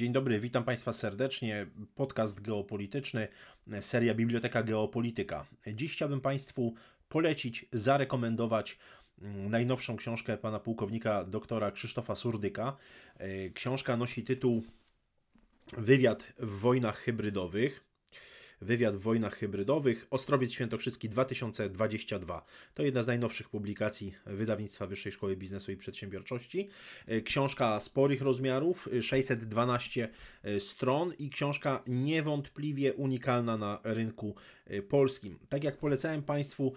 Dzień dobry, witam Państwa serdecznie. Podcast geopolityczny, seria Biblioteka Geopolityka. Dziś chciałbym Państwu polecić, zarekomendować mm, najnowszą książkę pana pułkownika doktora Krzysztofa Surdyka. E, książka nosi tytuł Wywiad w wojnach hybrydowych. Wywiad w wojnach hybrydowych, Ostrowiec Świętokrzyski 2022. To jedna z najnowszych publikacji wydawnictwa Wyższej Szkoły Biznesu i Przedsiębiorczości. E, książka sporych rozmiarów, 612 e, e, stron i książka niewątpliwie unikalna na rynku polskim. Tak jak polecałem Państwu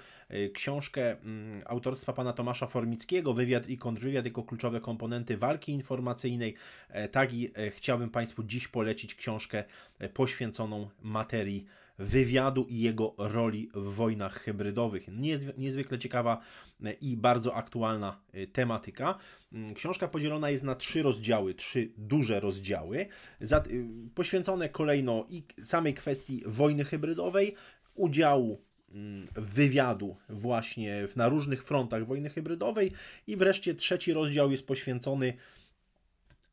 książkę mm, autorstwa pana Tomasza Formickiego, wywiad i kontrwywiad jako kluczowe komponenty walki informacyjnej, tak i chciałbym Państwu dziś polecić książkę poświęconą materii wywiadu i jego roli w wojnach hybrydowych. Niezwykle ciekawa e, i bardzo aktualna e, tematyka. Mm, książka podzielona jest na trzy rozdziały, trzy duże rozdziały, y, poświęcone kolejno i samej kwestii wojny hybrydowej, udziału mm, wywiadu właśnie na różnych frontach wojny hybrydowej i wreszcie trzeci rozdział jest poświęcony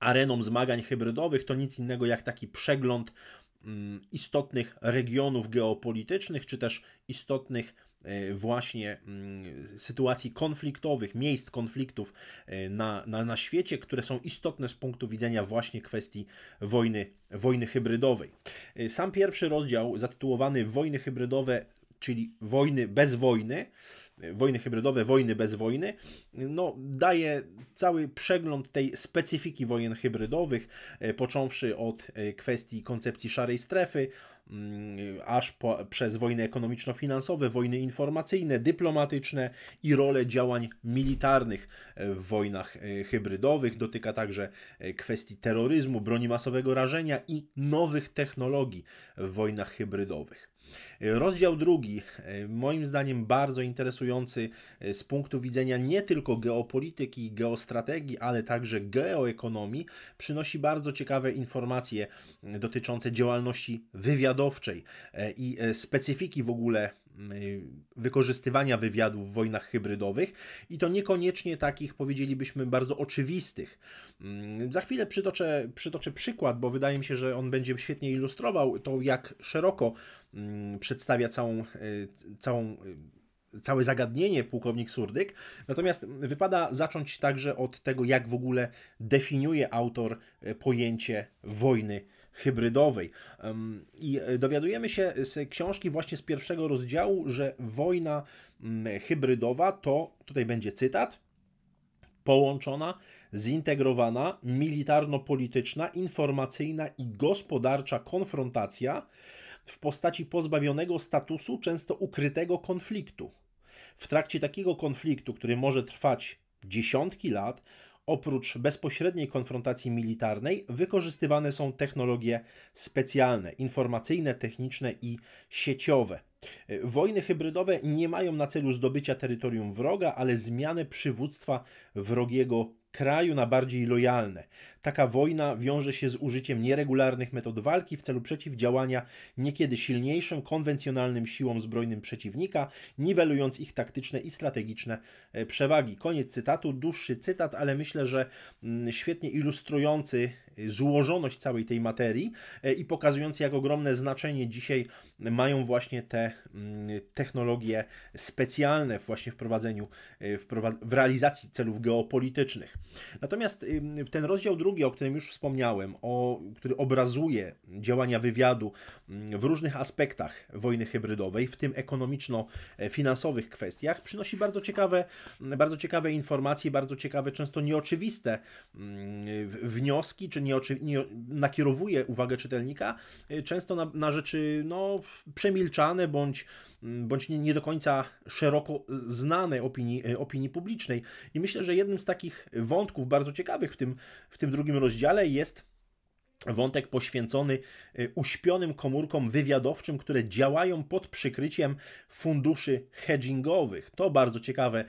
arenom zmagań hybrydowych. To nic innego jak taki przegląd Mm, istotnych regionów geopolitycznych, czy też istotnych e, właśnie mm, sytuacji konfliktowych, miejsc konfliktów e, na, na, na świecie, które są istotne z punktu widzenia właśnie kwestii wojny, wojny hybrydowej. E, sam pierwszy rozdział zatytułowany Wojny hybrydowe, czyli wojny bez wojny, wojny hybrydowe, wojny bez wojny, no, daje cały przegląd tej specyfiki wojen hybrydowych, e, począwszy od e, kwestii koncepcji szarej strefy, mm, aż po, przez wojny ekonomiczno-finansowe, wojny informacyjne, dyplomatyczne i rolę działań militarnych e, w wojnach hybrydowych. Dotyka także kwestii terroryzmu, broni masowego rażenia i nowych technologii w wojnach hybrydowych. Rozdział drugi, e, moim zdaniem bardzo interesujący e, z punktu widzenia nie tylko geopolityki i geostrategii, ale także geoekonomii, przynosi bardzo ciekawe informacje e, dotyczące działalności wywiadowczej i specyfiki w ogóle Y, wykorzystywania wywiadu w wojnach hybrydowych i to niekoniecznie takich, powiedzielibyśmy, bardzo oczywistych. Mm, za chwilę przytoczę, przytoczę przykład, bo wydaje mi się, że on będzie świetnie ilustrował to, jak szeroko mm, przedstawia całą, y, całą y, całe zagadnienie pułkownik Surdyk. Natomiast wypada zacząć także od tego, jak w ogóle definiuje autor pojęcie wojny hybrydowej. I e, dowiadujemy się z książki właśnie z pierwszego rozdziału, że wojna mm, hybrydowa to, tutaj będzie cytat, połączona, zintegrowana, militarno-polityczna, informacyjna i gospodarcza konfrontacja w postaci pozbawionego statusu, często ukrytego konfliktu. W trakcie takiego konfliktu, który może trwać dziesiątki lat, Oprócz bezpośredniej konfrontacji militarnej wykorzystywane są technologie specjalne, informacyjne, techniczne i sieciowe. Wojny hybrydowe nie mają na celu zdobycia terytorium wroga, ale zmianę przywództwa wrogiego kraju na bardziej lojalne. Taka wojna wiąże się z użyciem nieregularnych metod walki w celu przeciwdziałania niekiedy silniejszym, konwencjonalnym siłom zbrojnym przeciwnika, niwelując ich taktyczne i strategiczne e, przewagi. Koniec cytatu, dłuższy cytat, ale myślę, że mm, świetnie ilustrujący złożoność całej tej materii e, i pokazując, jak ogromne znaczenie dzisiaj mają właśnie te mm, technologie specjalne właśnie w prowadzeniu, e, w realizacji celów geopolitycznych. Natomiast ten rozdział drugi, o którym już wspomniałem, o, który obrazuje działania wywiadu mm, w różnych aspektach wojny hybrydowej, w tym ekonomiczno-finansowych kwestiach, przynosi bardzo ciekawe, bardzo ciekawe informacje, bardzo ciekawe, często nieoczywiste mm, wnioski czy nie nie, nie nakierowuje uwagę czytelnika y, często na, na rzeczy no, przemilczane bądź, mm, bądź nie, nie, do końca szeroko znane opinii, y, opinii publicznej. I myślę, że jednym z takich wątków bardzo ciekawych w tym, w tym drugim rozdziale jest wątek poświęcony y, uśpionym komórkom wywiadowczym, które działają pod przykryciem funduszy hedgingowych. To bardzo ciekawe,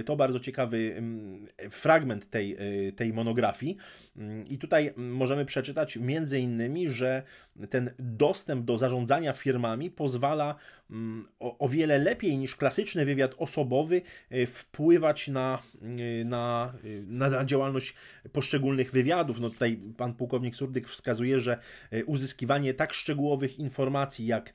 y, to bardzo ciekawy mm, fragment tej, y, tej monografii. Mm, I tutaj możemy przeczytać między innymi, że ten dostęp do zarządzania firmami pozwala mm, o, wiele lepiej niż klasyczny wywiad osobowy e, wpływać na, e, e, na, na działalność poszczególnych wywiadów. No tutaj pan pułkownik Surdyk wskazuje, że uzyskiwanie tak szczegółowych informacji jak,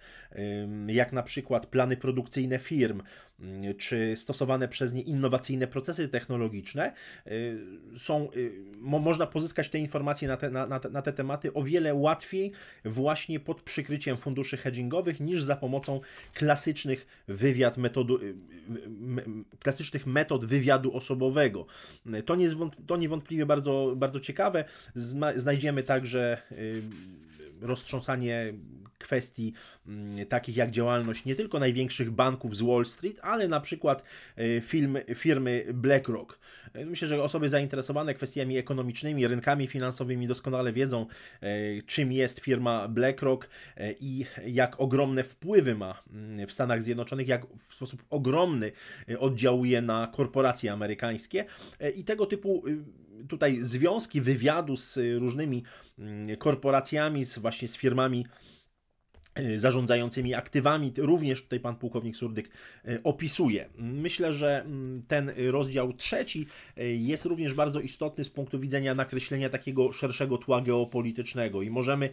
jak na przykład plany produkcyjne firm, Y, czy stosowane przez nie innowacyjne procesy technologiczne y, są, y, można pozyskać te informacje na te, na, na, te, na te tematy o wiele łatwiej właśnie pod przykryciem funduszy hedgingowych niż za pomocą klasycznych wywiad metodu, klasycznych metod wywiadu osobowego. To, niezwątpliwie, to niewątpliwie bardzo, bardzo ciekawe. Znajdziemy także roztrząsanie kwestii mm, takich jak działalność nie tylko największych banków z Wall Street, ale na przykład e, film, firmy BlackRock. E, myślę, że osoby zainteresowane kwestiami ekonomicznymi, rynkami finansowymi doskonale wiedzą, e, czym jest firma BlackRock i jak ogromne wpływy ma mm, w Stanach Zjednoczonych, jak w sposób ogromny oddziałuje na korporacje amerykańskie i tego typu y, tutaj związki wywiadu z y, różnymi mm, korporacjami, z właśnie z firmami Y, zarządzającymi aktywami. Również tutaj pan pułkownik Surdyk y, opisuje. Myślę, że mm, ten rozdział trzeci y, jest również bardzo istotny z punktu widzenia nakreślenia takiego szerszego tła geopolitycznego i możemy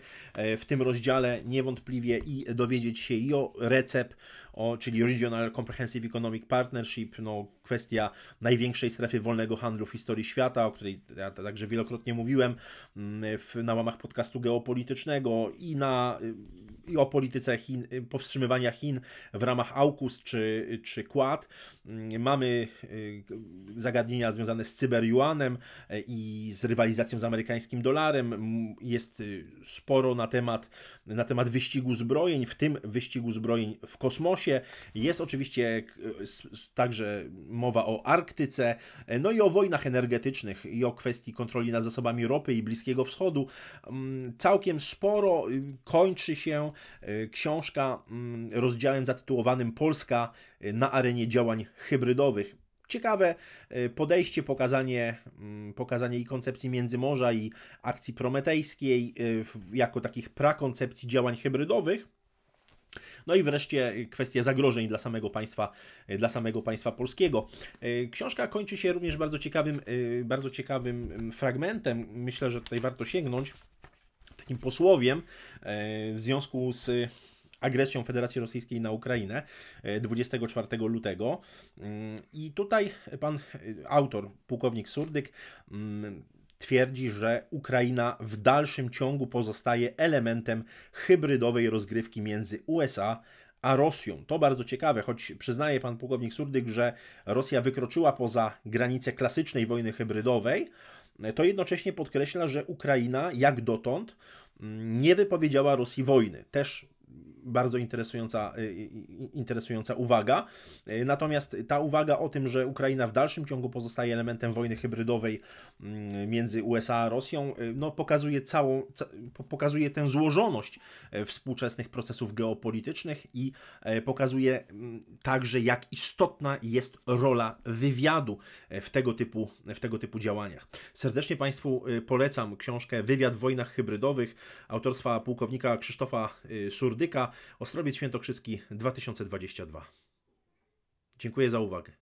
w tym rozdziale niewątpliwie i dowiedzieć się i o RECEP, o, czyli Regional Comprehensive Economic Partnership, no, kwestia największej strefy wolnego handlu w historii świata, o której ja także wielokrotnie mówiłem mm, w, na łamach podcastu geopolitycznego i na i o polityce Chin, y, powstrzymywania Chin w ramach AUKUS czy, czy Quad. Mm, mamy y, zagadnienia związane z cyberjuanem y, i z rywalizacją z amerykańskim dolarem. Jest sporo na temat, na temat wyścigu zbrojeń, w tym wyścigu zbrojeń w kosmosie. Jest oczywiście także mowa o Arktyce, no i o wojnach energetycznych i o kwestii kontroli nad zasobami ropy i Bliskiego Wschodu. Mm, całkiem sporo kończy się E, książka mm, rozdziałem zatytułowanym Polska e, na arenie działań hybrydowych. Ciekawe e, podejście, pokazanie, mm, pokazanie i koncepcji Międzymorza, i akcji prometejskiej, jako takich prakoncepcji działań hybrydowych. No i wreszcie kwestia zagrożeń dla samego państwa, dla samego państwa polskiego. Książka kończy się również bardzo ciekawym, bardzo ciekawym mm, fragmentem. Myślę, że tutaj warto sięgnąć posłowiem e, w związku z agresją Federacji Rosyjskiej na Ukrainę 24 e, lutego. Mm, I tutaj pan e, autor, pułkownik Surdyk, mm, twierdzi, że Ukraina w dalszym ciągu pozostaje elementem hybrydowej rozgrywki między USA a Rosją. To bardzo ciekawe, choć przyznaje pan pułkownik Surdyk, że Rosja wykroczyła poza granice klasycznej wojny hybrydowej, to jednocześnie podkreśla, że Ukraina jak dotąd mm, nie wypowiedziała Rosji wojny. Też bardzo interesująca, y, y, y, interesująca uwaga. Natomiast ta uwaga o tym, że Ukraina w dalszym ciągu pozostaje elementem wojny hybrydowej mm, między USA a Rosją, no, pokazuje całą, pokazuje tę złożoność współczesnych procesów geopolitycznych i pokazuje mm, także, jak istotna jest rola wywiadu w tego typu, w tego typu działaniach. Serdecznie Państwu polecam książkę Wywiad w wojnach hybrydowych autorstwa pułkownika Krzysztofa Surdy Burdyka, Ostrowiec Świętokrzyski 2022. Dziękuję za uwagę.